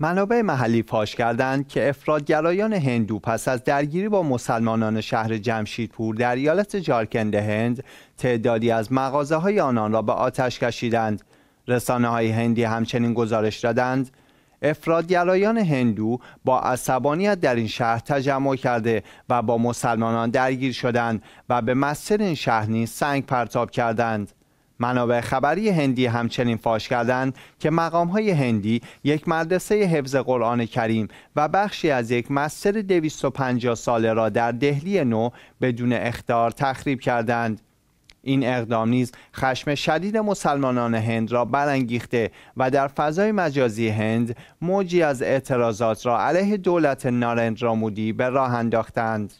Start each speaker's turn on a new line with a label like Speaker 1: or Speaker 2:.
Speaker 1: منابع محلی فاش کردند که افرادگرایان هندو پس از درگیری با مسلمانان شهر جمشیدپور در ایالت جارکند هند تعدادی از مغازه های آنان را به آتش کشیدند رسانه های هندی همچنین گزارش دادند افرادگرایان هندو با عصبانیت در این شهر تجمع کرده و با مسلمانان درگیر شدند و به مسجد این شهر نیز سنگ پرتاب کردند منابع خبری هندی همچنین فاش کردند که مقام های هندی یک مدرسه حفظ قرآن کریم و بخشی از یک مستر 250 ساله را در دهلی نو بدون اختار تخریب کردند. این اقدام نیز خشم شدید مسلمانان هند را برانگیخته و در فضای مجازی هند موجی از اعتراضات را علیه دولت نارندرا مودی به راه انداختند.